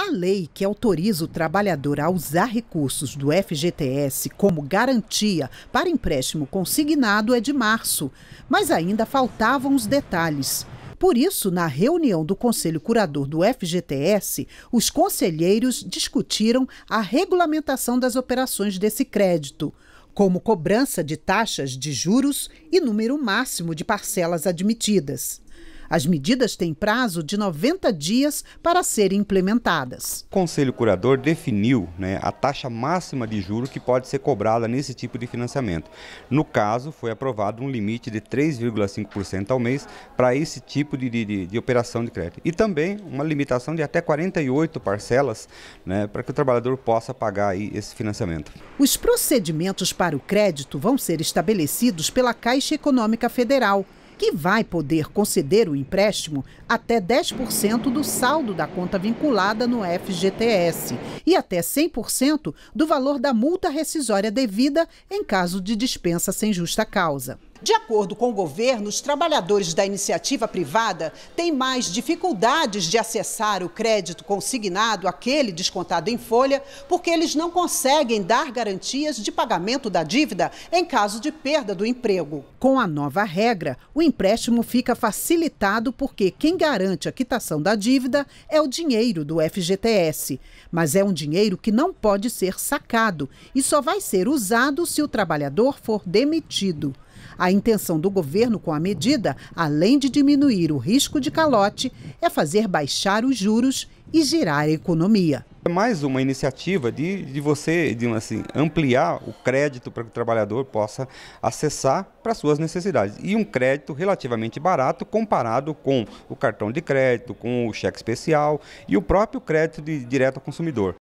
A lei que autoriza o trabalhador a usar recursos do FGTS como garantia para empréstimo consignado é de março, mas ainda faltavam os detalhes. Por isso, na reunião do Conselho Curador do FGTS, os conselheiros discutiram a regulamentação das operações desse crédito, como cobrança de taxas de juros e número máximo de parcelas admitidas. As medidas têm prazo de 90 dias para serem implementadas. O Conselho Curador definiu né, a taxa máxima de juro que pode ser cobrada nesse tipo de financiamento. No caso, foi aprovado um limite de 3,5% ao mês para esse tipo de, de, de, operação de crédito. E também uma limitação de até 48 parcelas né, para que o trabalhador possa pagar aí esse financiamento. Os procedimentos para o crédito vão ser estabelecidos pela Caixa Econômica Federal que vai poder conceder o empréstimo até 10% do saldo da conta vinculada no FGTS e até 100% do valor da multa rescisória devida em caso de dispensa sem justa causa. De acordo com o governo, os trabalhadores da iniciativa privada têm mais dificuldades de acessar o crédito consignado, aquele descontado em folha, porque eles não conseguem dar garantias de pagamento da dívida em caso de perda do emprego. Com a nova regra, o empréstimo fica facilitado porque quem garante a quitação da dívida é o dinheiro do FGTS. Mas é um dinheiro que não pode ser sacado e só vai ser usado se o trabalhador for demitido. A intenção do governo com a medida, além de diminuir o risco de calote, é fazer baixar os juros e girar a economia. É mais uma iniciativa de, de você de, assim, ampliar o crédito para que o trabalhador possa acessar para suas necessidades. E um crédito relativamente barato comparado com o cartão de crédito, com o cheque especial e o próprio crédito de, direto ao consumidor.